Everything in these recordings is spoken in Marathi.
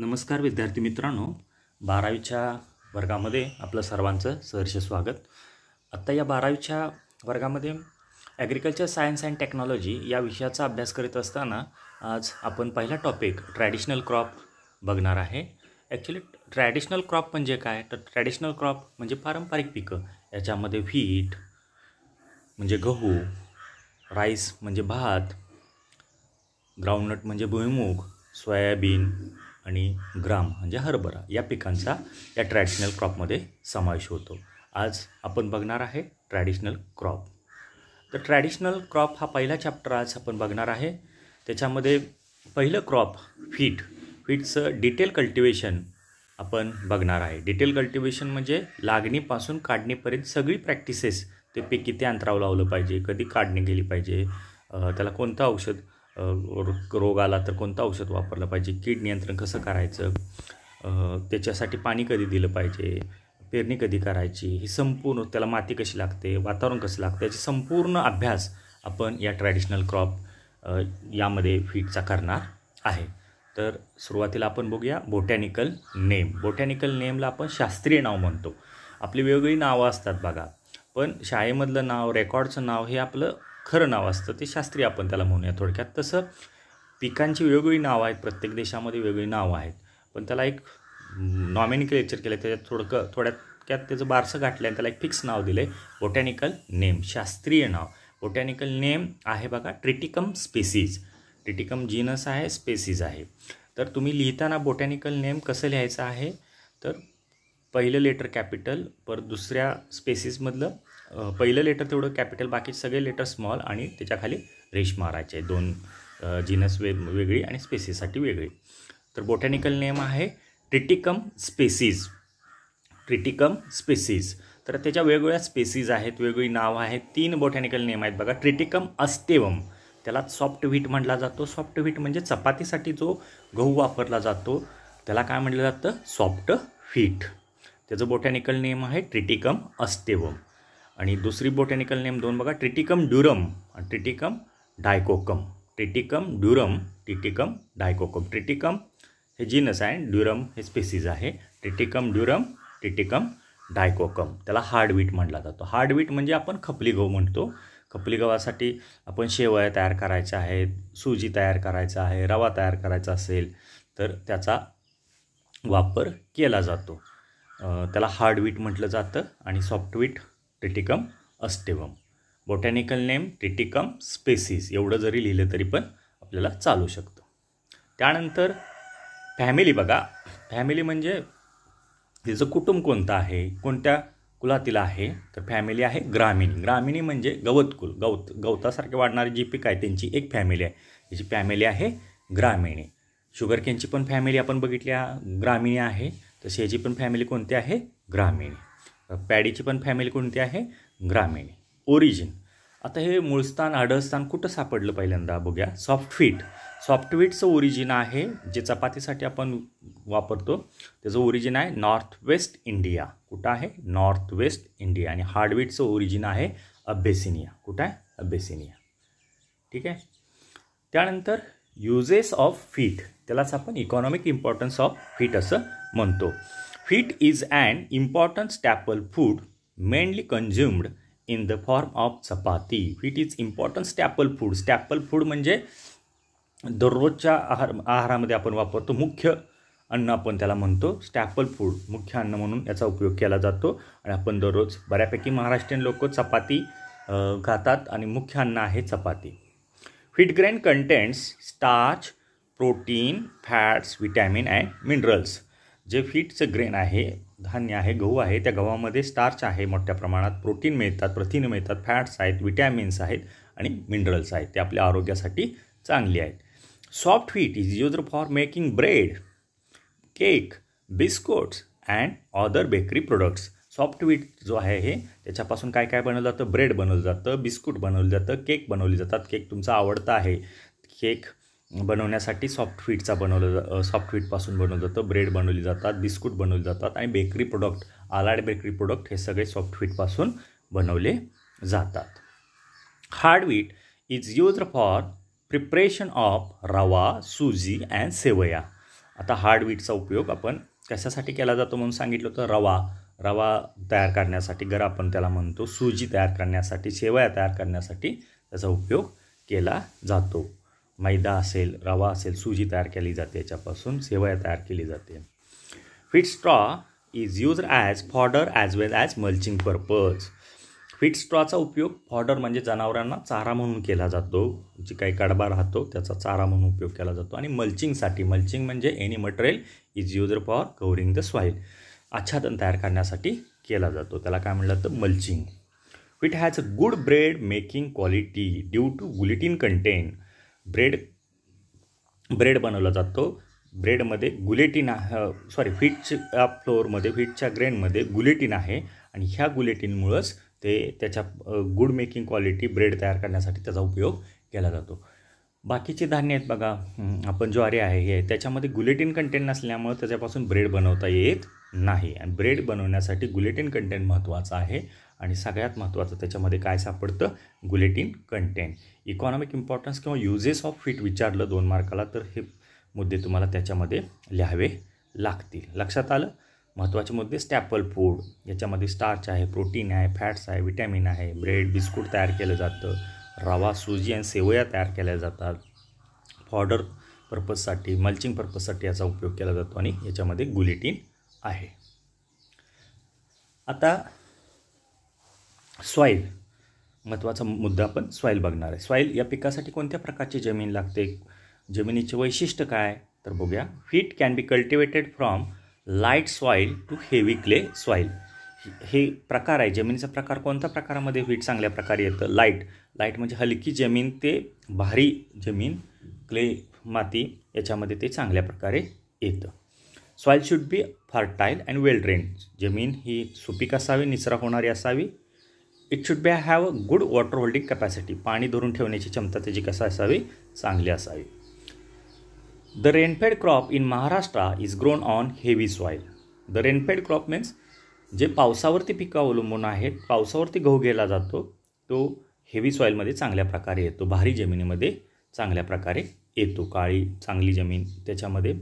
नमस्कार विद्यार्थी मित्रांनो बारावीच्या वर्गामध्ये आपलं सर्वांचं सहर्ष स्वागत आत्ता या बारावीच्या वर्गामध्ये ॲग्रिकल्चर सायन्स अँड टेक्नॉलॉजी या विषयाचा अभ्यास करीत असताना आज आपण पहिला टॉपिक ट्रॅडिशनल क्रॉप बघणार आहे ॲक्च्युली ट्रॅडिशनल क्रॉप म्हणजे काय तर ट्रॅडिशनल क्रॉप म्हणजे पारंपरिक पिकं याच्यामध्ये व्हीट म्हणजे गहू राईस म्हणजे भात ग्राउंडनट म्हणजे भुईमूग सोयाबीन आणि ग्राम म्हणजे हरभरा या पिकांचा या ट्रॅडिशनल क्रॉपमध्ये समावेश होतो आज आपण बघणार आहे ट्रॅडिशनल क्रॉप तर ट्रॅडिशनल क्रॉप हा पहिला चॅप्टर आज आपण बघणार आहे त्याच्यामध्ये पहिलं क्रॉप व्हीट फीटचं डिटेल कल्टिवेशन आपण बघणार आहे डिटेल कल्टिवेशन म्हणजे लागणीपासून काढणीपर्यंत सगळी प्रॅक्टिसेस ते पीक किती अंतरावर लावलं पाहिजे कधी काढणी गेली पाहिजे त्याला कोणतं औषध रोग आला तर कोणतं औषध वापरलं पाहिजे कीड नियंत्रण कसं करायचं त्याच्यासाठी पाणी कधी दिलं पाहिजे पेरणी कधी करायची ही संपूर्ण त्याला माती कशी लागते वातावरण कसं लागतं याची संपूर्ण अभ्यास आपण या ट्रॅडिशनल क्रॉप यामध्ये फीडचा करणार आहे तर सुरुवातीला आपण बघूया बोटॅनिकल नेम बोटॅनिकल नेमला आपण शास्त्रीय नाव म्हणतो आपली वेगवेगळी नावं असतात बघा पण शाळेमधलं नाव रेकॉर्डचं नाव हे आपलं खरं नाव असतं ते शास्त्रीय आपण त्याला म्हणूया थोडक्यात तसं पिकांची वेगवेगळी नावं आहेत प्रत्येक देशामध्ये वेगळी नावं आहेत पण त्याला एक लेक्चर केलं त्याच्यात थोडकं थोड्यात थोड्यात त्याचं बारसं गाठलं आणि त्याला एक फिक्स नाव दिलं आहे बोटॅनिकल नेम शास्त्रीय नाव बोटॅनिकल नेम आहे बघा ट्रिटिकम स्पेसीज ट्रिटिकम जीनस आहे स्पेसीज आहे तर तुम्ही लिहिताना बोटॅनिकल नेम कसं लिहायचं आहे तर पहिलं लेटर कॅपिटल पर दुसऱ्या स्पेसीसमधलं पहिलं लेटर तेवढं कॅपिटल बाकी सगळे लेटर स्मॉल आणि त्याच्याखाली रेश मारायचे दोन जिनस वे वेगळी आणि स्पेसीससाठी वेगळी तर बोटॅनिकल नेम आहे ट्रिटिकम स्पेसीज ट्रिटिकम स्पेसीज तर त्याच्या वेगवेगळ्या स्पेसीज आहेत वेगवेगळी नावं आहेत तीन बोटॅनिकल नेम आहेत बघा ट्रिटिकम अस्टेवम त्याला सॉफ्ट व्हीट म्हटला जातो सॉफ्ट व्हीट म्हणजे चपातीसाठी जो गहू वापरला जातो त्याला काय म्हटलं जातं सॉफ्ट व्हीट त्याचं बोटॅनिकल नेम आहे ट्रिटिकम अस्टेवम आणि दुसरी बोटॅनिकल नेम दोन बघा Triticum durum Triticum dicoccum Triticum durum Triticum dicoccum Triticum हे जीनस आहे ड्युरम हे स्पेसीज आहे ट्रिटिकम ड्युरम ट्रिटिकम डायकोकम त्याला हार्डवीट म्हटला जातो हार्डवीट म्हणजे आपण खपली गहू म्हणतो खपली गव्हासाठी आपण शेवया तयार करायच्या आहेत सुजी तयार करायचा आहे रवा तयार करायचा असेल तर त्याचा वापर केला जातो त्याला हार्डवीट म्हटलं जातं आणि soft wheat Triticum aestivum botanical name Triticum species एवढं जरी लिहिलं तरी पण आपल्याला चालू शकतं त्यानंतर फॅमिली बघा फॅमिली म्हणजे तिचं कुटुंब कोणतं आहे कोणत्या कुलातील आहे तर फॅमिली आहे ग्रामीणी ग्रामीणी म्हणजे गवतकुल गवत गवतासारखे वाढणारी जी पिकं आहे त्यांची एक फॅमिली आहे त्याची फॅमिली आहे ग्रामीणी शुगरकेनची पण फॅमिली आपण बघितली ग्रामीणी आहे तशी याची पण फॅमिली कोणती आहे ग्रामीणी पॅडीची पण फॅमिली कोणती आहे ग्रामीण ओरिजिन आता हे मूळस्थान आढळस्थान कुठं सापडलं पहिल्यांदा बघूया सॉफ्टफीट सॉफ्टवीटचं ओरिजिन आहे जे चपातीसाठी आपण वापरतो त्याचं ओरिजिन आहे नॉर्थ वेस्ट इंडिया कुठं आहे नॉर्थ वेस्ट इंडिया आणि हार्डवीटचं ओरिजिन आहे अब्बेसिनिया कुठं आहे अब्बेसिनिया ठीक आहे त्यानंतर युजेस ऑफ फीट त्यालाच आपण इकॉनॉमिक इम्पॉर्टन्स ऑफ फीट असं म्हणतो Wheat is an important staple food mainly consumed in the form of chapati wheat is important staple food staple food म्हणजे दररोजच्या आहार आहारामध्ये आपण वापरतो मुख्य अन्न आपण त्याला म्हणतो स्टॅपल फूड मुख्य अन्न म्हणून याचा उपयोग केला जातो आणि आपण दररोज बऱ्यापैकी महाराष्ट्रीयन लोक चपाती खातात आणि मुख्य अन्न आहे chapati wheat grain contents starch protein fats vitamin and minerals जे फीटचं ग्रेन आहे धान्य आहे गहू आहे त्या गव्हामध्ये स्टार्च आहे मोठ्या प्रमाणात प्रोटीन मिळतात प्रथिन मिळतात फॅट्स आहेत विटॅमिन्स आहेत आणि मिनरल्स आहेत ते आपल्या आरोग्यासाठी चांगली आहेत soft wheat is use for making bread cake biscuits and other bakery products soft wheat जो आहे हे त्याच्यापासून काय काय बनवलं जातं ब्रेड बनवलं जातं बिस्कुट बनवलं जातं केक बनवले जातात केक तुमचा आवडता आहे केक बनवण्यासाठी सॉफ्ट फीटचा बनवलं जा सॉफ्ट बनवलं जातं ब्रेड बनवली जातात बिस्कुट बनवली जातात आणि बेकरी प्रोडक्ट आलाड बेकरी प्रोडक्ट हे सगळे सॉफ्ट बनवले जातात hard wheat is use for preparation of rava suji and सेवया आता हार्डवीटचा उपयोग आपण कशासाठी केला जातो म्हणून सांगितलं होतं रवा रवा तयार करण्यासाठी गर आपण त्याला म्हणतो सुजी तयार करण्यासाठी शेवया तयार करण्यासाठी त्याचा उपयोग केला जातो मैदा असेल रवा असेल सूजी तयार केली जाते याच्यापासून सेवया तयार केली जाते wheat straw is use as fodder as well as mulching purpose wheat स्ट्रॉचा उपयोग फॉडर म्हणजे जनावरांना चारा म्हणून केला जातो जी काही कडबा राहतो त्याचा चारा म्हणून उपयोग केला जातो आणि मल्चिंगसाठी मल्चिंग म्हणजे any material is use for covering the soil आच्छादन तयार करण्यासाठी केला जातो त्याला काय म्हणलं तर mulching wheat has a good bread making quality due to gluten content bread bread बनवला जातो ब्रेडमध्ये आहे सॉरी व्हीटच्या फ्लोअरमध्ये व्हीटच्या ग्रेनमध्ये गुलेटिन आहे आणि ह्या गुलेटिनमुळंच ते त्याच्या गुड मेकिंग क्वालिटी ब्रेड तयार करण्यासाठी त्याचा उपयोग केला जातो बाकीचे धान्य आहेत बघा आपण ज्वारी आहे हे त्याच्यामध्ये गुलेटिन कंटेंट नसल्यामुळं त्याच्यापासून ब्रेड बनवता येत नाही आणि ब्रेड बनवण्यासाठी गुलेटिन कंटेंट महत्त्वाचा आहे आणि सगळ्यात महत्त्वाचं त्याच्यामध्ये काय सापडतं गुलेटिन कंटेंट इकॉनॉमिक इम्पॉर्टन्स किंवा युजेस ऑफ फिट विचारलं दोन मार्काला तर हे मुद्दे तुम्हाला त्याच्यामध्ये लिहावे लागतील लक्षात आलं महत्त्वाचे मुद्दे स्टॅपल फूड याच्यामध्ये स्टार्च आहे प्रोटीन आहे फॅट्स आहे विटॅमिन आहे ब्रेड बिस्कुट तयार केलं जातं रवा सुजी आणि सेवया तयार केल्या जातात फॉर्डर पर्पजसाठी मल्चिंग पर्पजसाठी याचा उपयोग केला जातो आणि याच्यामध्ये गुलेटिन आहे आता सॉईल महत्त्वाचा मुद्दा आपण सॉईल बघणार आहे सॉईल या पिकासाठी कोणत्या प्रकारची जमीन लागते जमिनीचे वैशिष्ट्य काय तर बघूया wheat can be cultivated from light soil to heavy clay soil हे प्रकार आहे जमिनीचा प्रकार कोणत्या प्रकारामध्ये व्हीट चांगल्या प्रकारे येतं लाईट लाईट म्हणजे हलकी जमीन ते भारी जमीन क्ले माती याच्यामध्ये ते चांगल्या प्रकारे येतं soil should be fertile and well drain जमीन ही सुपीक असावी निचरा होणारी असावी it should be have a good water holding capacity पाणी धरून ठेवण्याची क्षमता त्याची कसं असावी चांगली असावी the rainfed crop in Maharashtra is grown on heavy soil the rainfed crop means जे पावसावरती पिकं अवलंबून आहेत पावसावरती गहू गेला जातो तो हेवी सॉईलमध्ये चांगल्या प्रकारे येतो भारी जमिनीमध्ये चांगल्या प्रकारे येतो काळी चांगली जमीन त्याच्यामध्ये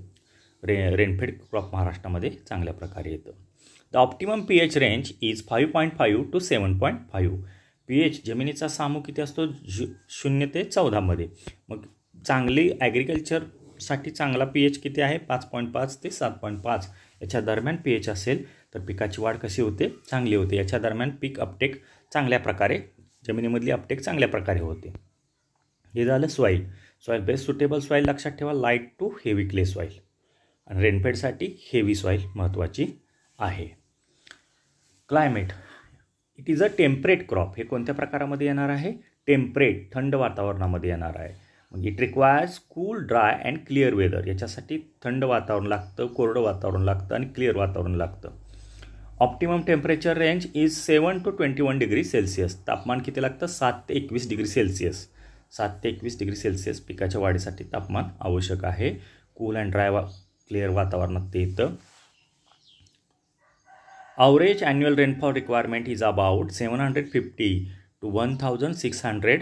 रे रेनफेड क्रॉप महाराष्ट्रामध्ये चांगल्या प्रकारे येतं the optimum P H range is five point five to seven point five P H जमिनीचा सामू किती असतो शू शून्य ते चौदामध्ये मग चांगली ॲग्रिकल्चरसाठी चांगला पी एच किती आहे पाच पॉईंट पाच ते सात पॉईंट पाच याच्या दरम्यान पी एच असेल तर पिकाची वाढ कशी होते चांगली होते याच्या दरम्यान पीक अपटेक चांगल्या प्रकारे जमिनीमधली अपटेक चांगल्या प्रकारे होते हे झालं soil soil best suitable soil लक्षात ठेवा light to heavy clay soil आणि रेनपेडसाठी हेवी सॉईल महत्त्वाची आहे climate it is a temperate crop हे कोणत्या प्रकारामध्ये येणार आहे टेम्परेट थंड वातावरणामध्ये येणार आहे म्हणजे it requires cool dry and clear weather याच्यासाठी थंड वातावरण लागतं कोरडं वातावरण लागतं आणि क्लिअर वातावरण लागतं optimum temperature range is seven to twenty one degree Celsius तापमान किती लागतं सात ते एकवीस डिग्री सेल्सिअस सात ते एकवीस डिग्री सेल्सिअस पिकाच्या वाढीसाठी तापमान आवश्यक आहे कूल अँड ड्राय वा क्लिअर वातावरणात ते येतं Average annual rainfall requirement is about 750 to 1600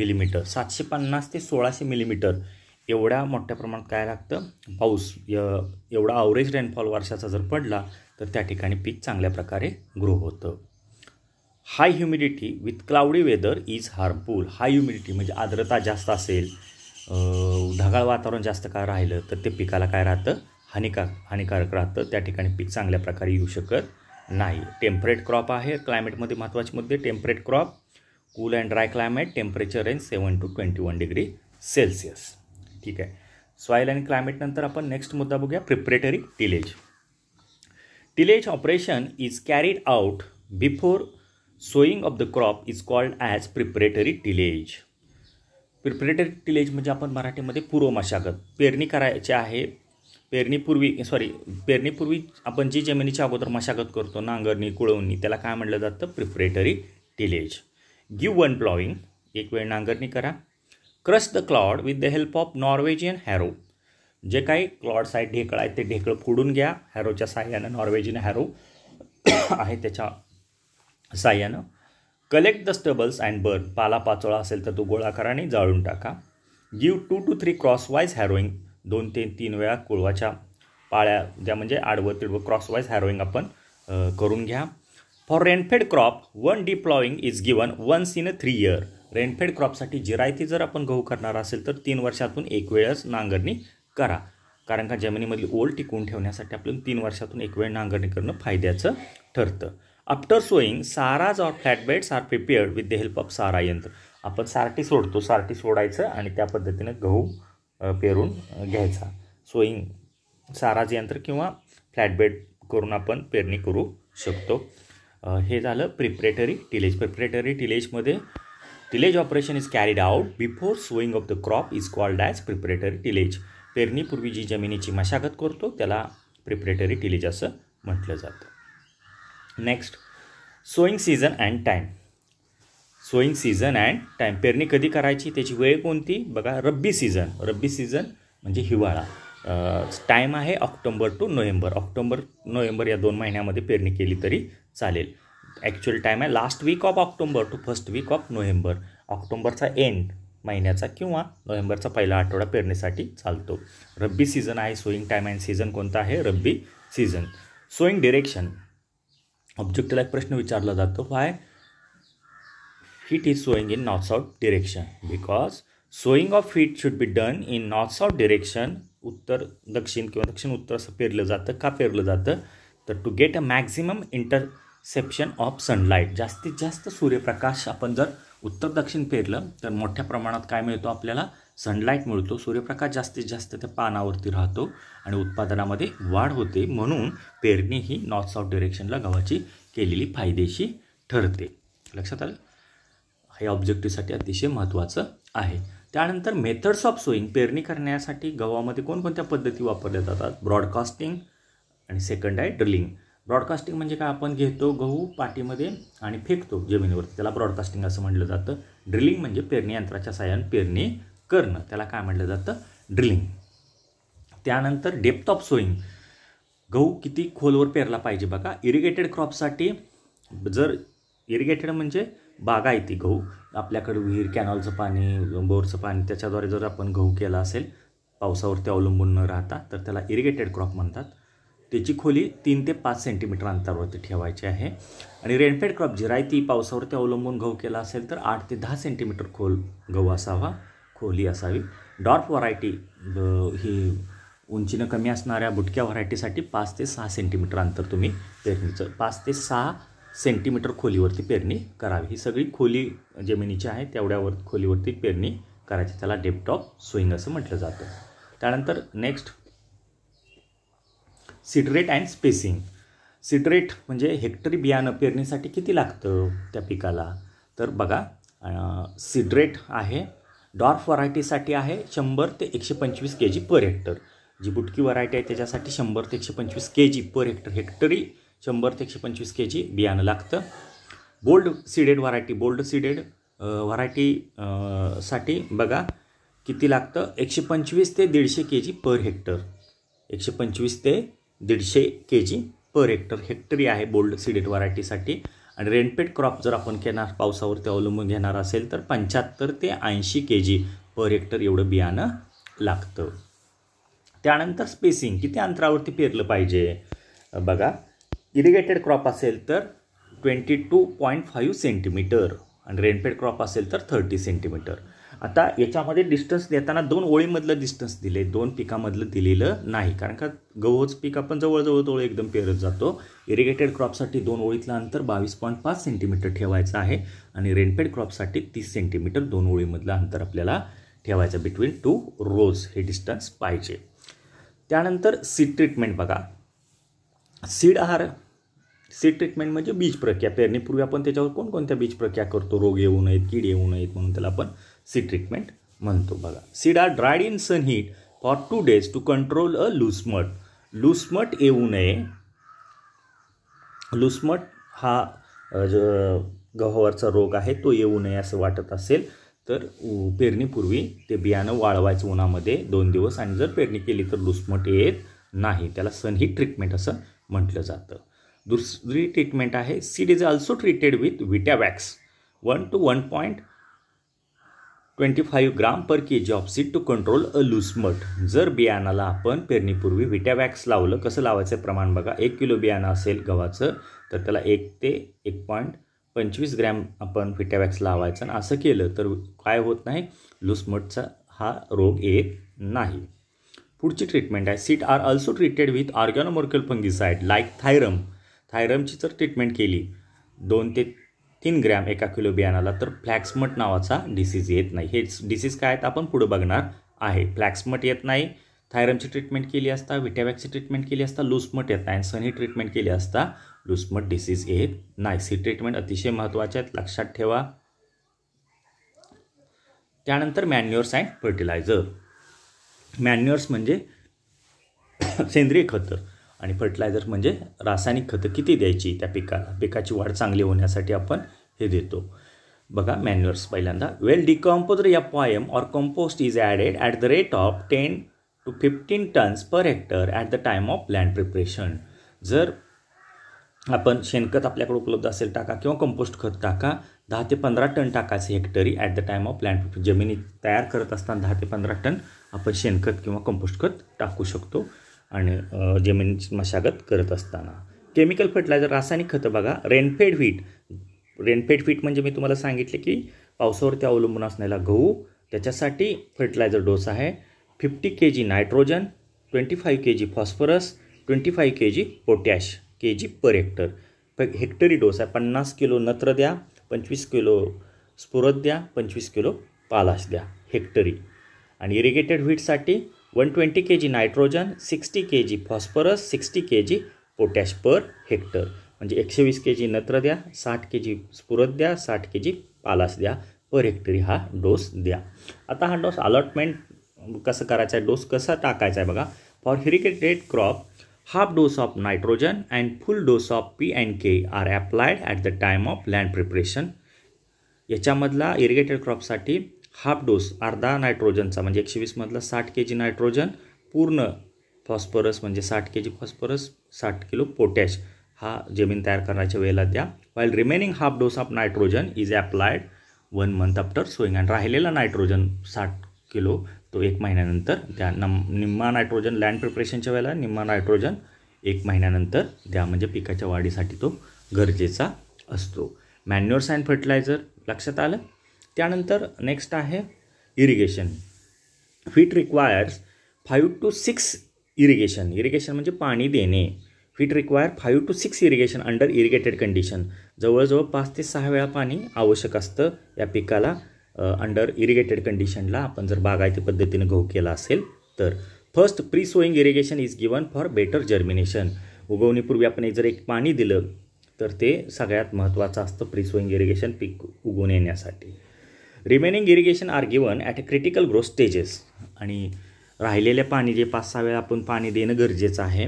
millimetre सातशे पन्नास ते सोळाशे मिलीमीटर एवढ्या मोठ्या प्रमाणात काय लागतं पाऊस एवढा आवरेज रेनफॉल वर्षाचा जर पडला तर त्या ठिकाणी पीक चांगल्या प्रकारे ग्रो होतं high humidity with cloudy weather is harmful high humidity म्हणजे आर्द्रता जास्त असेल ढगाळ वातावरण जास्त काय राहिलं तर ते पिकाला काय राहतं हानिका हानिकारक राहतं त्या ठिकाणी पीक चांगल्या प्रकारे येऊ शकत नाही टेम्परेट क्रॉप आहे क्लायमेटमध्ये महत्त्वाचे मुद्दे temperate crop cool and dry climate temperature range seven to twenty one degree Celsius ठीक आहे सॉईल आणि क्लायमेटनंतर आपण नेक्स्ट मुद्दा बघूया preparatory tillage tillage operation is carried out before sowing of the crop is called as preparatory tillage preparatory tillage म्हणजे आपण मराठीमध्ये मशागत पेरणी करायची आहे पेरणीपूर्वी सॉरी पेरणीपूर्वी आपण जी जमिनीच्या अगोदर मशागत करतो नांगरणी कुळवणी त्याला काय म्हटलं जातं preparatory tillage give one ploughing एक वेळ नांगरणी करा crush the clod with the help of Norwegian harrow जे काही क्लॉड साईड ढेकळ आहेत ते ढेकळं फोडून घ्या हॅरोच्या साह्यानं नॉर्वेजियन हॅरो आहे त्याच्या साह्यानं collect the stubbles and burn पाला पाचोळा असेल तर तो गोळा करा आणि जाळून टाका give two to three crosswise harrowing दोन ते तीन वेळा कुळवाच्या पाळ्या ज्या म्हणजे आडवं तिडवं क्रॉसवाईज हॅरोईंग आपण करून घ्या for rainfed crop one deep ploughing is given once in a three year rainfed क्रॉपसाठी जिरायती जर आपण गहू करणार असेल तर तीन वर्षातून एक वेळच नांगरणी करा कारण का जमिनीमधली ओल टिकून ठेवण्यासाठी आपण तीन वर्षातून एक वेळ नांगरणी करणं फायद्याचं ठरतं आफ्टर सोईंग साराज or flat beds are prepared with the help of सारा यंत्र आपण सारटी सोडतो सारटी सोडायचं आणि त्या पद्धतीनं गहू पेरून घ्यायचा सोईंग साराज यंत्र किंवा फ्लॅटबेड करून आपण पेरणी करू शकतो हे झालं प्रिपरेटरी टिलेज प्रिपरेटरी टिलेजमध्ये tillage operation is carried out before sowing of the crop is called as preparatory tillage पेरणीपूर्वी जी जमिनीची मशागत करतो त्याला प्रिपरेटरी टिलेज असं म्हटलं जातं next sowing season and time sowing season and time पेरणी कधी करायची त्याची वेळ कोणती बघा रब्बी सीझन रब्बी सीझन म्हणजे हिवाळा टाईम आहे October to November October November या दोन महिन्यामध्ये पेरणी केली तरी चालेल ॲक्च्युअल टाईम आहे last week of October to first week of November ऑक्टोंबरचा एंड महिन्याचा किंवा नोव्हेंबरचा पहिला आठवडा पेरणीसाठी चालतो रब्बी सीझन आहे सोईंग टाईम अँड सीझन कोणता आहे रब्बी सीझन सोईंग डिरेक्शन ऑब्जेक्टला एक प्रश्न विचारला जातो why wheat is showing in north south direction because sowing of wheat should be done in north south direction उत्तर दक्षिण किंवा दक्षिण उत्तर असं पेरलं जातं का पेरलं जातं तर to get a maximum interception of sunlight जास्तीत जास्त सूर्यप्रकाश आपण जर उत्तर दक्षिण पेरलं तर मोठ्या प्रमाणात काय मिळतो आपल्याला सनलाईट मिळतो सूर्यप्रकाश जास्तीत जास्त त्या पानावरती राहतो आणि उत्पादनामध्ये वाढ होते म्हणून पेरणी ही नॉर्थ साऊथ डिरेक्शनला गव्हाची केलेली फायदेशी ठरते लक्षात आलं हे ऑब्जेक्टिव्हसाठी अतिशय महत्त्वाचं आहे त्यानंतर मेथड्स ऑफ सोईंग पेरणी करण्यासाठी गव्हामध्ये कोणकोणत्या पद्धती वापरल्या जातात ब्रॉडकास्टिंग आणि सेकंड आहे ड्रिलिंग ब्रॉडकास्टिंग म्हणजे काय आपण घेतो गहू पाटीमध्ये आणि फेकतो जमिनीवरती त्याला ब्रॉडकास्टिंग असं म्हटलं जातं ड्रिलिंग म्हणजे पेरणी यंत्राच्या साहाय्याने पेरणी करणं त्याला काय म्हटलं जातं ड्रिलिंग त्यानंतर डेप्थ ऑफ सोईंग गहू किती खोलवर पेरला पाहिजे बघा इरिगेटेड क्रॉपसाठी जर इरिगेटेड म्हणजे बागायती गहू आपल्याकडे विहीर कॅनॉलचं पाणी बोरचं पाणी त्याच्याद्वारे जर आपण गहू केला असेल पावसावरती अवलंबून न राहता तर त्याला इरिगेटेड क्रॉप म्हणतात त्याची खोली तीन ते पाच सेंटीमीटर अंतरावरती ठेवायची आहे आणि रेनफेड क्रॉप जिरायती पावसावरती अवलंबून गहू केला असेल तर आठ ते दहा सेंटीमीटर खोल गहू असावा खोली असावी डॉर्फ व्हरायटी ही उंचीनं कमी असणाऱ्या बुटक्या व्हरायटीसाठी पाच ते सहा सेंटीमीटर अंतर तुम्ही पेरणीचं पाच ते सहा सेंटीमीटर खोलीवरती पेरणी करावी ही सगळी खोली जमिनीची आहे तेवढ्यावर खोलीवरती पेरणी करायची त्याला डेपटॉप स्विंग असं म्हटलं जातं त्यानंतर next seed rate and spacing seed rate म्हणजे हेक्टरी बियाणं पेरणीसाठी किती लागतं त्या पिकाला तर बघा सिडरेट आहे डॉर्फ व्हरायटीसाठी आहे शंभर ते एकशे पंचवीस के जी पर हेक्टर जी बुटकी व्हरायटी आहे त्याच्यासाठी शंभर ते एकशे पंचवीस के जी पर हेक्टर हेक्टरी शंभर ते एकशे पंचवीस के जी बियाणं लागतं bold seeded variety bold seeded व्हरायटीसाठी बघा किती लागतं एकशे पंचवीस ते दीडशे के जी पर हेक्टर एकशे पंचवीस ते दीडशे के जी पर हेक्टर हेक्टरी आहे बोल्ड सीडेड व्हरायटीसाठी आणि रेनपेट क्रॉप जर आपण घेणार पावसावरती अवलंबून घेणार असेल तर पंच्याहत्तर ते ऐंशी के जी पर हेक्टर एवढं बियाणं लागतं त्यानंतर स्पेसिंग किती अंतरावरती पेरलं पाहिजे बघा इरिगेटेड क्रॉप असेल तर twenty two point five centimeter आणि रेनपेड क्रॉप असेल तर थर्टी सेंटीमीटर आता याच्यामध्ये डिस्टन्स देताना दोन ओळीमधलं डिस्टन्स दिले दोन पिकामधलं दिलेलं नाही कारण का गहूच पीक आपण जवळजवळ जवळ एकदम पेरत जातो इरिगेटेड क्रॉपसाठी दोन ओळीतलं अंतर बावीस पॉईंट पाच सेंटीमीटर ठेवायचं आहे आणि रेनपेड क्रॉपसाठी तीस सेंटीमीटर दोन ओळीमधलं अंतर आपल्याला ठेवायचं बिटवीन टू रोज हे डिस्टन्स पाहिजे त्यानंतर सीड ट्रीटमेंट बघा सीड आहार सी ट्रीटमेंट म्हणजे बीज प्रक्रिया पेरणीपूर्वी आपण त्याच्यावर कोणकोणत्या बीज प्रक्रिया करतो रोग येऊ नयेत कीड येऊ नयेत म्हणून त्याला आपण सी ट्रीटमेंट म्हणतो बघा seed are dried in sun heat for two days to control a loose smut loose smut येऊ नये लुसमट हा जो गव्हावरचा रोग आहे तो येऊ नये असं वाटत असेल तर पेरणीपूर्वी ते बियाणं वाळवायचं उन्हामध्ये दोन दिवस आणि जर पेरणी केली तर लुसमट येत नाही त्याला सन ही ट्रीटमेंट असं म्हटलं जातं दुसरी ट्रीटमेंट आहे seed is also treated with Vitavax one to one point twenty five gram per K G of seed to control a loose smut जर बियाणाला आपण पेरणीपूर्वी विटॅवॅक्स लावलं कसं लावायचं प्रमाण बघा एक किलो बियाणं असेल गव्हाचं तर त्याला एक ते एक पॉईंट पंचवीस ग्रॅम आपण विटॅवॅक्स लावायचं आणि असं केलं तर काय होत नाही लुसमटचा हा रोग येत नाही पुढची ट्रीटमेंट आहे seed are also treated with organomercurial fungicide like thiram थायरमची जर ट्रीटमेंट केली दोन ते तीन ग्रॅम एका किलो बियाणाला तर फ्लॅक्समट नावाचा डिसीज येत नाही हेच डिसीज काय आहेत आपण पुढे बघणार आहे फ्लॅक्समट येत नाही थायरमची ट्रीटमेंट केली असता विटॅवॅक्सची ट्रीटमेंट केली असता लूसमट येत नाही सनी ट्रीटमेंट केली असता लूसमट डिसीज येत नाही सी ट्रीटमेंट अतिशय महत्त्वाच्या आहेत लक्षात ठेवा त्यानंतर मॅन्युअर्स अँड फर्टिलायझर मॅन्युअर्स म्हणजे सेंद्रिय खतं आणि फर्टिलायझर म्हणजे रासायनिक खतं किती द्यायची त्या पिकाला पिकाची वाढ चांगली होण्यासाठी आपण हे देतो बघा मॅन्युअर्स पहिल्यांदा वेल डिकॉम्पोजर या पॉयम or compost is added at the rate of ten to fifteen tons per hectare at the time of land preparation जर आपण शेणखत आपल्याकडे उपलब्ध असेल टाका किंवा कंपोस्ट खत टाका दहा ते पंधरा टन टाकायचं हेक्टरी at the time of land जमिनी तयार करत असताना दहा ते पंधरा टन आपण शेणखत किंवा कंपोस्ट खत टाकू शकतो आणि जमिनीची मशागत करत असताना केमिकल फर्टिलायझर रासायनिक खतं बघा रेनफेड व्हीट रेनफेड व्हीट म्हणजे मी तुम्हाला सांगितले की पावसावरती अवलंबून असणारा गहू त्याच्यासाठी फर्टिलायझर डोस आहे fifty K G nitrogen twenty five K G phosphorus twenty five K G potash K G per hectare प हेक्टरी डोस आहे पन्नास किलो नत्र द्या पंचवीस किलो स्फुरत द्या पंचवीस किलो पालाश द्या हेक्टरी आणि इरिगेटेड व्हीटसाठी one twenty K G nitrogen sixty K G phosphorus sixty K G potash per hectare म्हणजे एकशे वीस के जी नत्र द्या साठ के जी स्फुरत द्या साठ के जी पालास द्या पर हेक्टरी हा डोस द्या आता हा डोस अलॉटमेंट कसं करायचा आहे डोस कसा टाकायचा आहे बघा for irrigated crop half dose of nitrogen and full dose of P and K are applied at the time of land preparation याच्यामधला इरिगेटेड क्रॉपसाठी हाफ डोस अर्धा नायट्रोजनचा म्हणजे एकशे वीसमधला साठ के जी नायट्रोजन पूर्ण फॉस्फरस म्हणजे साठ के जी फॉस्फरस साठ किलो पोटॅश हा जमीन तयार करण्याच्या वेळेला द्या while remaining half dose of nitrogen is applied one month after sowing आणि राहिलेला नायट्रोजन साठ किलो तो एक महिन्यानंतर द्या नम निम्मा नायट्रोजन लँड प्रिपरेशनच्या वेळेला निम्मा नायट्रोजन एक महिन्यानंतर द्या म्हणजे पिकाच्या वाढीसाठी तो गरजेचा असतो मॅन्युअर्स अँड फर्टिलायझर लक्षात आलं त्यानंतर नेक्स्ट आहे irrigation wheat requires five to six irrigation irrigation म्हणजे पाणी देणे wheat require five to six irrigation under irrigated condition जवळजवळ पाच ते सहा वेळा पाणी आवश्यक असतं या पिकाला अंडर इरिगेटेड कंडिशनला आपण जर बागायती पद्धतीने गहू केला असेल तर first pre sowing irrigation is given for better germination उगवणीपूर्वी आपण जर एक पाणी दिलं तर ते सगळ्यात महत्त्वाचं असतं प्री सोईंग इरिगेशन पीक उगवून येण्यासाठी remaining irrigation are given at a critical growth stages आणि राहिलेले पाणी जे पाच सहा वेळा आपण पाणी देणं गरजेचं आहे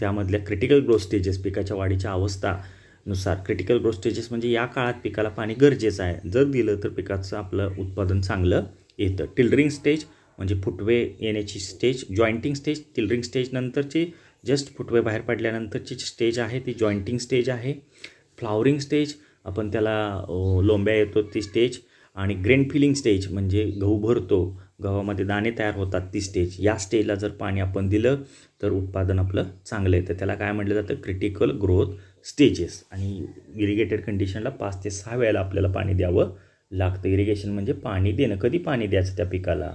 त्यामधल्या क्रिटिकल ग्रोथ स्टेजेस पिकाच्या वाढीच्या अवस्थानुसार क्रिटिकल ग्रोथ स्टेजेस म्हणजे या काळात पिकाला पाणी गरजेचं आहे जर दिलं तर पिकाचं आपलं उत्पादन चांगलं येतं टिलरिंग स्टेज म्हणजे फुटवे येण्याची स्टेज जॉईंटिंग स्टेज टिल्डरिंग स्टेजनंतरची जस्ट फुटवे बाहेर पडल्यानंतरची जी स्टेज आहे ती जॉईंटिंग स्टेज आहे फ्लावरिंग स्टेज आपण त्याला लोंब्या येतो ती स्टेज आणि ग्रेन फिलिंग स्टेज म्हणजे गहू भरतो गव्हामध्ये दाणे तयार होतात ती स्टेज या स्टेजला जर पाणी आपण दिलं तर उत्पादन आपलं चांगलं येतं त्याला काय म्हटलं जातं क्रिटिकल ग्रोथ स्टेजेस आणि इरिगेटेड कंडिशनला पाच ते सहा वेळेला आपल्याला पाणी द्यावं लागतं इरिगेशन म्हणजे पाणी देणं कधी पाणी द्यायचं त्या पिकाला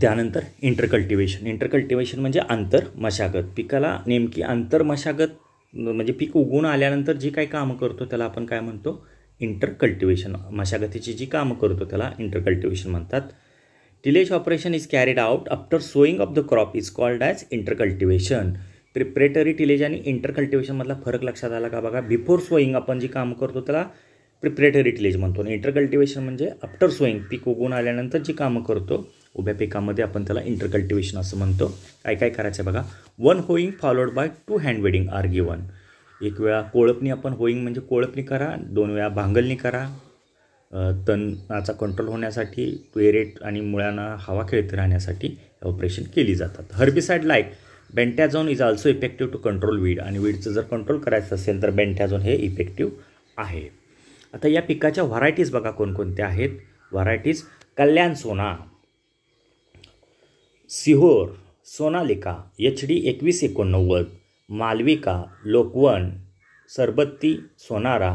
त्यानंतर इंटरकल्टिवेशन इंटरकल्टिवेशन म्हणजे आंतर मशागत पिकाला नेमकी आंतर मशागत म्हणजे पीक उगवून आल्यानंतर जी काही कामं करतो त्याला आपण काय म्हणतो इंटर कल्टिवेशन मशागतीची जी कामं करतो त्याला इंटर कल्टिवेशन म्हणतात tillage operation is carried out after sowing of the crop is called as inter cultivation preparatory tillage आणि इंटर कल्टिवेशनमधला फरक लक्षात आला का बघा बिफोर सोईंग आपण जी कामं करतो त्याला प्रिपरेटरी टिलेज म्हणतो आणि इंटर कल्टिवेशन म्हणजे आफ्टर सोईंग पीक उगवून आल्यानंतर जी कामं करतो उभ्या पिकामध्ये आपण त्याला इंटरकल्टिवेशन असं म्हणतो काय काय करायचं आहे बघा one hoeing followed by two hand weeding are given एक वेळा कोळपणी आपण होईंग म्हणजे कोळपणी करा दोन वेळा भांगलणी करा तणाचा कंट्रोल होण्यासाठी पेरेट आणि मुळांना हवा खेळत राहण्यासाठी ऑपरेशन केली जातात herbicide like bentazone is also effective to control weed आणि वीडचं जर कंट्रोल करायचं असेल तर बेंटॅझोन हे इफेक्टिव्ह आहे आता या पिकाच्या व्हरायटीज बघा कोणकोणत्या आहेत व्हरायटीज कल्याण सोना सिहोर सोनालिका एच डी एकवीस एकोणनव्वद मालविका लोकवन सरबत्ती सोनारा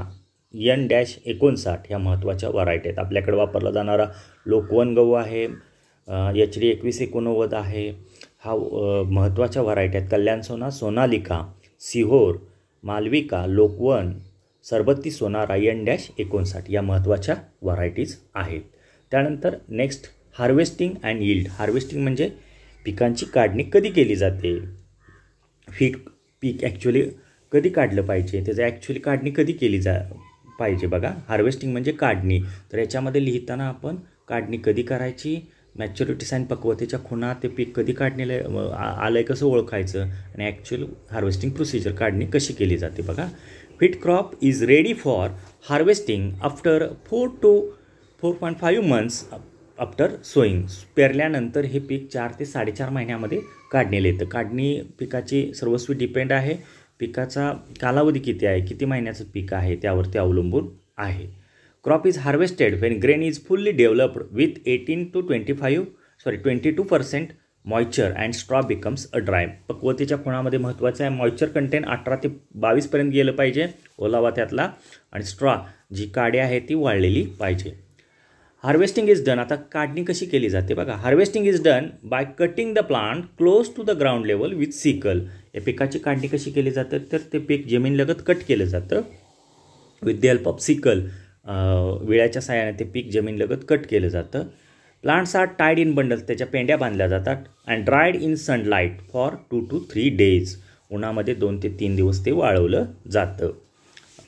यन डॅश एकोणसाठ ह्या महत्त्वाच्या व्हरायटी आहेत आपल्याकडे वापरला जाणारा लोकवन गहू आहे एच डी एकवीस एकोणनव्वद आहे हा महत्त्वाच्या व्हरायटी आहेत कल्याण सोना सोनालिका सिहोर मालविका लोकवन सरबत्ती सोनारा यन डॅश एकोणसाठ या महत्त्वाच्या व्हरायटीज आहेत त्यानंतर next harvesting and yield harvesting म्हणजे पिकांची काढणी कधी केली जाते फीट पीक ॲक्च्युली कधी काढलं पाहिजे त्याचं ॲक्च्युली काढणी कधी केली जा पाहिजे बघा हार्वेस्टिंग म्हणजे काढणी तर याच्यामध्ये लिहिताना आपण काढणी कधी करायची मॅच्युरिटी साईन पक्वतेच्या खुणा ते पीक कधी काढणीला आलं आहे कसं ओळखायचं आणि ॲक्च्युअल हार्वेस्टिंग प्रोसिजर काढणी कशी केली जाते बघा wheat crop is ready for harvesting after four to four point five months after sowing पेरल्यानंतर हे पीक चार ते साडेचार महिन्यामध्ये काढणीला येतं काढणी पिकाची सर्वस्वी डिपेंड आहे पिकाचा कालावधी किती आहे किती महिन्याचं पीक आहे त्यावरती अवलंबून आहे crop is harvested when grain is fully developed with eighteen to twenty five sorry twenty two percent moisture and straw becomes a dry पक्वतेच्या खुणामध्ये महत्त्वाचं आहे मॉइचर कंटेंट अठरा ते बावीसपर्यंत गेलं पाहिजे ओलावा त्यातला आणि स्ट्रॉ जी काडी आहे ती वाळलेली पाहिजे हार्वेस्टिंग इज डन आता काढणी कशी केली जाते बघा harvesting is done by cutting the plant close to the ground level with sickle या पिकाची काढणी कशी केली जाते तर ते पीक जमीनलगत कट केलं जातं with the help of sickle विळ्याच्या साहाय्याने ते पीक जमीनलगत कट केलं जातं plants are tied in bundle त्याच्या पेंड्या बांधल्या जातात and dried in sunlight for two to three days उन्हामध्ये दोन ते तीन दिवस ते वाळवलं जातं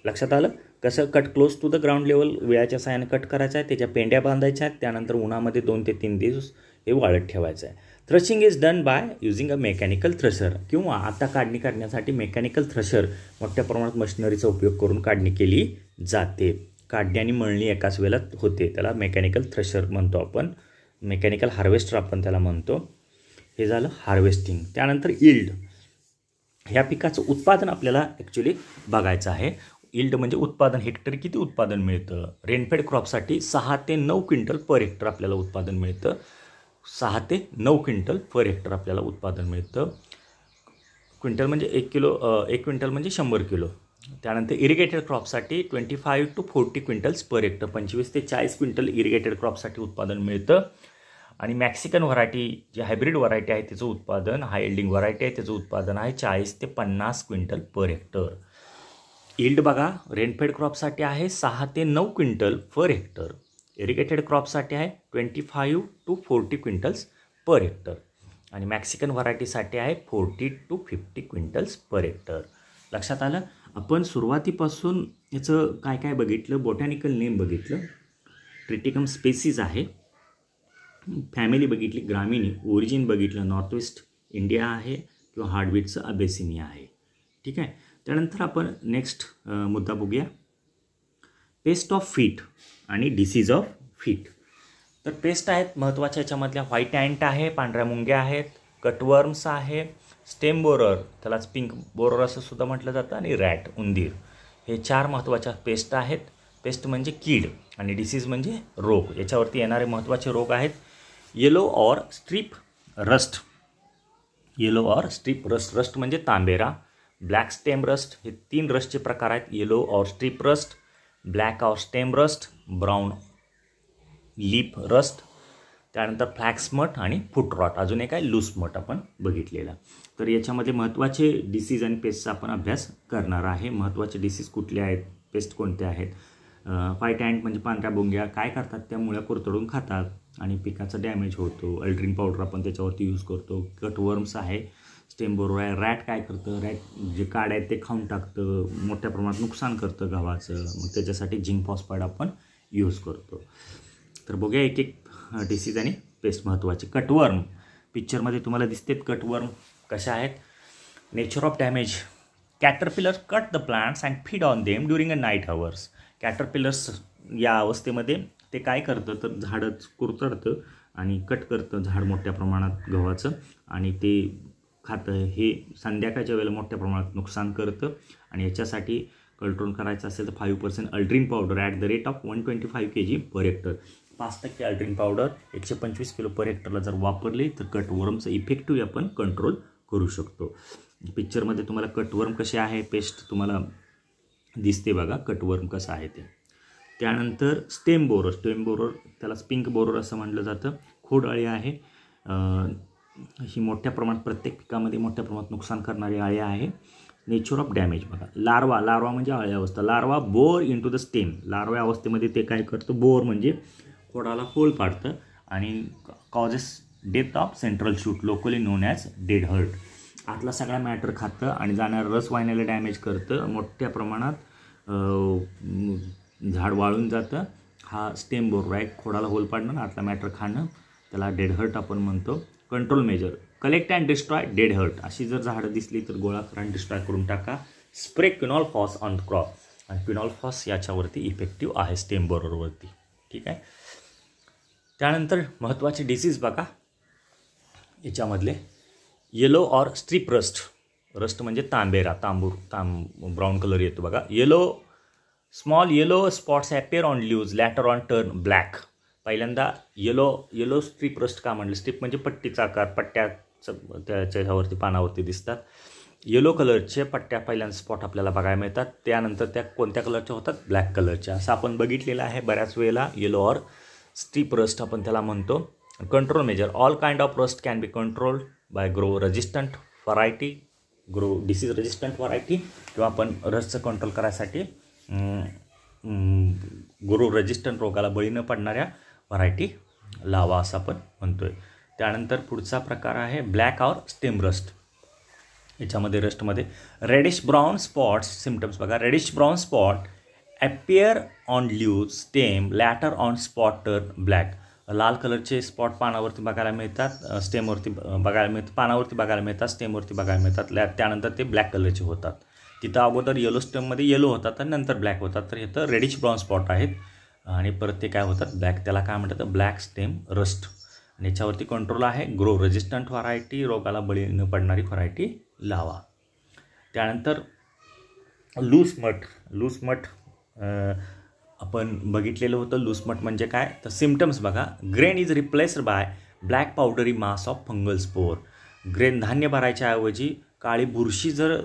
लक्षात आलं कसं cut close to the ground level विळाच्या सायानं कट करायचं आहे त्याच्या पेंड्या बांधायच्या आहेत त्यानंतर उन्हामध्ये दोन ते तीन दिवस हे वाळत ठेवायचं आहे threshing is done by using a mechanical thresher किंवा आता काढणी करण्यासाठी मेकॅनिकल थ्रशर मोठ्या प्रमाणात मशिनरीचा उपयोग करून काढणी केली जाते काढणी आणि मळणी एकाच वेळेला होते त्याला मेकॅनिकल थ्रशर म्हणतो आपण मेकॅनिकल हार्वेस्टर आपण त्याला म्हणतो हे झालं हार्वेस्टिंग त्यानंतर इल्ड ह्या पिकाचं उत्पादन आपल्याला ॲक्च्युली बघायचं आहे इल्ड म्हणजे उत्पादन हेक्टर किती उत्पादन मिळतं रेनफेड क्रॉपसाठी सहा ते नऊ क्विंटल पर हेक्टर आपल्याला उत्पादन मिळतं सहा ते नऊ क्विंटल पर हेक्टर आपल्याला उत्पादन मिळतं क्विंटल म्हणजे एक किलो एक क्विंटल म्हणजे शंभर किलो त्यानंतर इरिगेटेड क्रॉपसाठी twenty five to forty quintals per hectare पंचवीस ते चाळीस क्विंटल इरिगेटेड क्रॉपसाठी उत्पादन मिळतं आणि मॅक्सिकन व्हरायटी जी हायब्रिड व्हरायटी आहे त्याचं उत्पादन हाय एल्डिंग व्हरायटी आहे त्याचं उत्पादन आहे चाळीस ते पन्नास क्विंटल पर हेक्टर इल्ड बघा रेनफेड क्रॉपसाठी आहे सहा ते नऊ क्विंटल पर हेक्टर इरिगेटेड क्रॉपसाठी आहे twenty five to forty quintals per hectare आणि मॅक्सिकन व्हरायटीसाठी आहे forty to fifty quintals per hectare लक्षात आलं आपण सुरुवातीपासून याचं काय काय बघितलं बॉटॅनिकल नेम बघितलं ट्रिटिकम स्पेसीज आहे फॅमिली बघितली ग्रामीणी ओरिजिन बघितलं नॉर्थ वेस्ट इंडिया आहे किंवा हार्डवीडचं अबेसिनी आहे ठीक आहे त्यानंतर आपण नेक्स्ट मुद्दा बघूया पेस्ट ऑफ फीट आणि डिसीज ऑफ फीट तर पेस्ट आहेत महत्त्वाच्या याच्यामधल्या व्हाईट अँट आहे पांढऱ्या मुंग्या आहेत कटवर्म्स आहे स्टेम बोरर त्यालाच पिंक बोरर असं सुद्धा म्हटलं जातं आणि रॅट उंदीर हे चार महत्त्वाच्या पेस्ट आहेत पेस्ट म्हणजे कीड आणि डिसीज म्हणजे रोग याच्यावरती येणारे महत्त्वाचे रोग आहेत yellow or stripe rust yellow or stripe rust rust म्हणजे तांबेरा ब्लॅक स्टेम रस्ट हे तीन रस्टचे प्रकार आहेत yellow or stripe rust black or stem rust brown leaf rust त्यानंतर फ्लॅक्समट आणि फुटरॉट अजून एक आहे लूसमट आपण बघितलेला तर याच्यामध्ये महत्त्वाचे डिसीज आणि पेस्टचा आपण अभ्यास करणार आहे महत्त्वाचे डिसीज कुठले आहेत पेस्ट कोणते आहेत फायट अँड म्हणजे पांढऱ्या बोंग्या काय करतात त्या मुळ्या कुरतडून खातात आणि पिकाचं डॅमेज होतो अल्ड्रिन पावडर आपण त्याच्यावरती यूज करतो कटवर्म्स आहे स्टेमबरोबर आहे रॅट काय करतं रॅट जे काड आहे ते खाऊन टाकतं मोठ्या प्रमाणात नुकसान करतं गव्हाचं मग त्याच्यासाठी झिंक फॉस्फाईड आपण यूज करतो तर बघूया एक एक डिसीज आणि पेस्ट महत्त्वाचे कटवर्म पिक्चरमध्ये तुम्हाला दिसते कटवर्म कशा आहेत nature of damage caterpillar cut the plants and feed on them during a night hours caterpillars या अवस्थेमध्ये ते काय करतं तर झाडच कुरतडतं आणि कट करतं झाड मोठ्या प्रमाणात गव्हाचं आणि ते खातं हे संध्याकाळच्या वेळेला मोठ्या प्रमाणात नुकसान करतं आणि याच्यासाठी कंट्रोल करायचं असेल तर five percent aldrin powder at the rate of one twenty five K G per hectare पाच टक्के अल्ड्रीन पावडर एकशे पंचवीस किलो पर हेक्टरला जर वापरली तर कटवर्मचं इफेक्टिव्ह आपण कंट्रोल करू शकतो पिक्चरमध्ये तुम्हाला कटवर्म कसे आहे पेस्ट तुम्हाला दिसते बघा कटवर्म कसं आहे ते त्यानंतर स्टेम बोरर स्टेम बोरर त्याला स्पिंक बोरर असं म्हटलं जातं खोड अळी आहे ही मोठ्या प्रमाणात प्रत्येक पिकामध्ये मोठ्या प्रमाणात नुकसान करणारी अळी आहे नेचर ऑफ डॅमेज बघा लार्वा लार्वा म्हणजे अळी अवस्था larva bore to the stem larva अवस्थेमध्ये ते काय करतं बोर म्हणजे खोडाला होल पाडतं आणि causes death of central shoot locally known as dead heart आतला सगळा मॅटर खातं आणि जाणारं रस वाहिन्याला डॅमेज करतं मोठ्या प्रमाणात झाड वाळून जातं हा स्टेम बोर राईट खोडाला होल पाडणं आतला मॅटर खाणं त्याला डेड हर्ट आपण म्हणतो control measure collect and destroy dead heart अशी जर झाडं दिसली तर गोळा कर आणि डिस्ट्रॉय करून टाका spray quinalphos on crop आणि क्विनॉल फॉस याच्यावरती इफेक्टिव्ह आहे स्टेम बरोबरवरती ठीक आहे त्यानंतर महत्त्वाचे डिसीज बघा याच्यामधले yellow or stripe rust rust म्हणजे तांबेरा तांबूर तांब ब्राऊन कलर येतो बघा yellow small yellow spots appear on leaves later on turn black पहिल्यांदा येलो येलो स्ट्रीप रस्ट का म्हणलं स्ट्रीप म्हणजे पट्टीचा आकार पट्ट्याचं त्याच्या ह्यावरती पानावरती दिसतात येलो कलरचे पट्ट्या पहिल्यांदा स्पॉट आपल्याला बघायला मिळतात त्यानंतर त्या कोणत्या कलरच्या होतात ब्लॅक कलरच्या असं आपण बघितलेलं आहे बऱ्याच वेळेला येलो ऑर स्ट्रीप रस्ट आपण त्याला म्हणतो control measure all kind of rust can be control by grow resistant variety grow disease resistant variety किंवा आपण रस्टचं कंट्रोल करायसाठी ग्रो रजिस्टंट रोगाला बळी न पडणाऱ्या व्हरायटी लावा असं आपण म्हणतो आहे त्यानंतर पुढचा प्रकार आहे ब्लॅक और स्टेम रस्ट याच्यामध्ये रस्टमध्ये रेडिश ब्राऊन स्पॉट्स सिमटम्स बघा reddish brown spot appear on leaves stem later on spot turn black लाल कलरचे स्पॉट पानावरती बघायला मिळतात स्टेमवरती बघायला मिळतात पानावरती बघायला मिळतात स्टेमवरती बघायला मिळतात लॅ त्यानंतर ते ब्लॅक कलरचे होतात तिथं अगोदर येलो स्टेममध्ये येलो होतात आणि नंतर ब्लॅक होतात तर हे तर रेडिश ब्राऊन स्पॉट आहेत आणि परत ते काय होतात ब्लॅक त्याला काय म्हणतात ब्लॅक स्टेम रस्ट आणि याच्यावरती कंट्रोल आहे ग्रो रेजिस्टंट व्हरायटी रोगाला बळी न पडणारी व्हरायटी लावा त्यानंतर लूस लूसमठ आपण बघितलेलं होतं मठ म्हणजे काय तर सिमटम्स बघा grain is replaced by black powdery mass of fungal spore grain धान्य भरायच्याऐवजी काळी बुरशी जर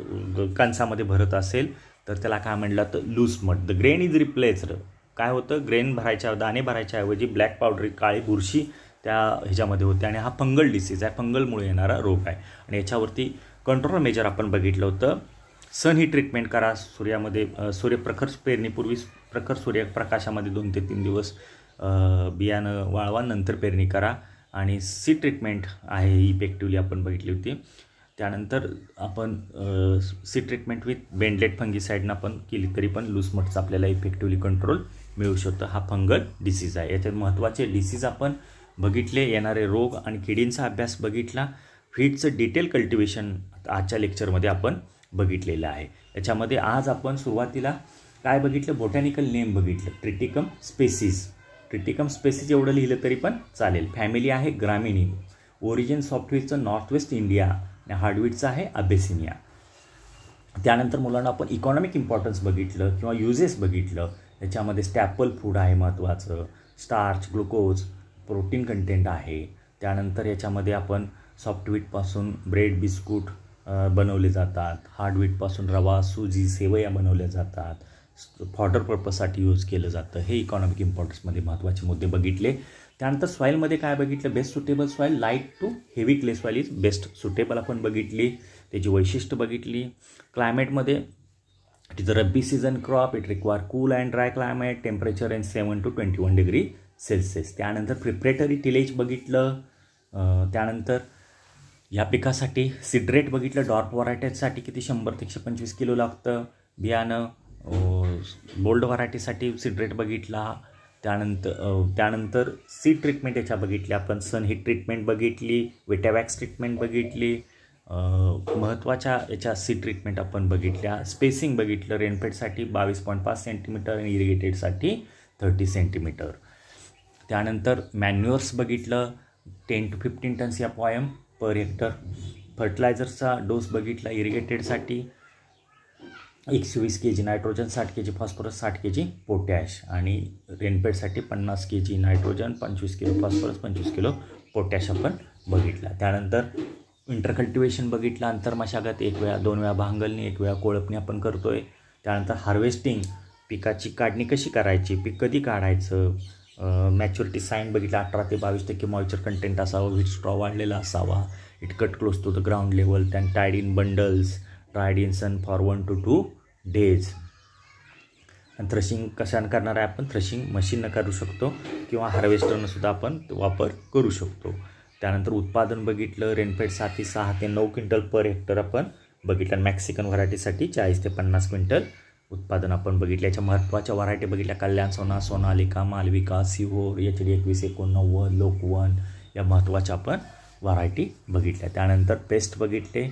कणसामध्ये भरत असेल तर त्याला काय म्हणलं तर loose smut the grain is replaced काय होतं ग्रेन भरायच्या दाणे भरायच्याऐवजी ब्लॅक पावडरी काळी बुरशी त्या ह्याच्यामध्ये होते आणि हा फंगल डिसीज आहे फंगलमुळे येणारा रोग आहे आणि याच्यावरती कंट्रोल मेजर आपण बघितलं होतं सन ही ट्रीटमेंट करा सूर्यामध्ये सूर्यप्रखर पेरणीपूर्वी प्रखर प्रकाशामध्ये दोन ते तीन दिवस बियाणं वाळवा नंतर पेरणी करा आणि सी ट्रीटमेंट आहे ही इफेक्टिवली आपण बघितली होती त्यानंतर आपण सी ट्रीटमेंट विथ बेंडलेट साईडनं आपण केली तरी पण लूसमटचा आपल्याला इफेक्टिवली कंट्रोल मिळू शकतं हा फंगल डिसीज आहे याच्यात महत्त्वाचे डिसीज आपण बघितले येणारे रोग आणि किडींचा अभ्यास बघितला फीटचं डिटेल कल्टिवेशन आजच्या लेक्चरमध्ये आपण बघितलेलं आहे याच्यामध्ये आज आपण सुरुवातीला काय बघितलं बोटॅनिकल नेम बघितलं ट्रिटिकम स्पेसिस ट्रिटिकम स्पेसिस एवढं लिहिलं तरी पण चालेल फॅमिली आहे ग्रामीणी ओरिजिन सॉफ्टवेअरचं नॉर्थ वेस्ट इंडिया आणि हार्डवीडचं आहे अबेसिनिया त्यानंतर मुलांना आपण इकॉनॉमिक इम्पॉर्टन्स बघितलं किंवा युजेस बघितलं याच्यामध्ये स्टॅपल फूड आहे महत्त्वाचं स्टार्च ग्लुकोज प्रोटीन कंटेंट आहे त्यानंतर याच्यामध्ये आपण सॉफ्टवीटपासून ब्रेड बिस्कूट बनवले जातात हार्डवीटपासून रवा सुजी सेवया बनवल्या जातात फॉर्डर पर्पजसाठी यूज केलं जातं हे इकॉनॉमिक इम्पॉर्टन्समध्ये महत्त्वाचे मुद्दे बघितले त्यानंतर सॉईलमध्ये काय बघितलं best suitable soil light to heavy clay soil is best suitable आपण बघितली त्याची वैशिष्ट्य बघितली क्लायमेटमध्ये It is a crop season crop. It and cool and dry climate. Temperature to 7 to 21 degree Celsius त्यानंतर प्रिपरेटरी टिलेज बघितलं त्यानंतर या पिकासाठी सिडरेट बघितलं डॉर्प व्हरायटीजसाठी किती शंभर ते एकशे पंचवीस किलो लागतं बियाणं बोल्ड व्हरायटीसाठी सिडरेट बघितला त्यानंतर त्यानंतर सीड ट्रीटमेंट याच्या बघितल्या आपण सन ही ट्रीटमेंट बघितली विटॅवॅक्स ट्रीटमेंट बघितली महत्त्वाच्या याच्या सी ट्रीटमेंट आपण बघितल्या स्पेसिंग बघितलं रेनफेडसाठी बावीस पॉईंट पाच सेंटीमीटर आणि इरिगेटेडसाठी थर्टी सेंटीमीटर त्यानंतर मॅन्युअर्स बघितलं टेन टू फिफ्टीन टन्स या पॉयम पर हेक्टर फर्टिलायझरचा डोस बघितला इरिगेटेडसाठी एकशे वीस के जी नायट्रोजन साठ के जी फॉस्फरस साठ के जी पोटॅश आणि रेनपेडसाठी पन्नास के जी नायट्रोजन पंचवीस किलो फॉस्फरस पंचवीस किलो पोटॅश आपण बघितला त्यानंतर इंटरकल्टिवेशन बघितलं मशागात एक वेळा दोन वेळा भांगलणी एक वेळा कोळपणी आपण करतो आहे त्यानंतर हार्वेस्टिंग पिकाची काढणी कशी करायची पीक कधी काढायचं मॅच्युरिटी साईन बघितलं अठरा ते बावीस टक्के मॉइचर कंटेंट असावं व्हीट स्ट्रॉ वाढलेला असावा it cut close to the ground level त्यान tied in bundles tried in sun for one two two days आणि थ्रशिंग कशानं करणार आहे आपण थ्रशिंग मशीननं करू शकतो किंवा हार्वेस्टरनं सुद्धा आपण वापर करू शकतो त्यानंतर उत्पादन बघितलं रेनफेड सहा ते नऊ क्विंटल पर हेक्टर आपण बघितलं मॅक्सिकन व्हरायटीसाठी चाळीस ते पन्नास क्विंटल उत्पादन आपण बघितलं याच्या महत्त्वाच्या व्हरायटी बघितल्या कल्याण सोना सोनालिका मालविका सिहोर एच डी एकवीस एकोणनव्वद लोकवन या महत्त्वाच्या आपण व्हरायटी बघितल्या त्यानंतर पेस्ट बघितले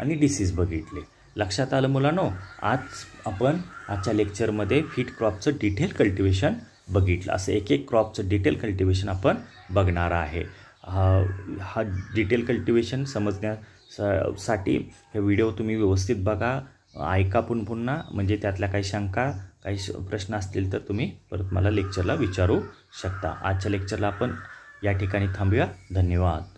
आणि डिसीज बघितले लक्षात आलं मुलांनो आज आपण आजच्या लेक्चरमध्ये फिट क्रॉपचं डिटेल कल्टिवेशन बघितलं असं एक एक क्रॉपचं डिटेल कल्टिवेशन आपण बघणार आहे हा हा डिटेल कल्टिवेशन समजण्या सा साठी हे व्हिडिओ तुम्ही व्यवस्थित बघा ऐका पुन पुन्हा म्हणजे त्यातल्या काही शंका काही प्रश्न असतील तर तुम्ही परत मला लेक्चरला विचारू शकता आजच्या लेक्चरला आपण या ठिकाणी थांबूया धन्यवाद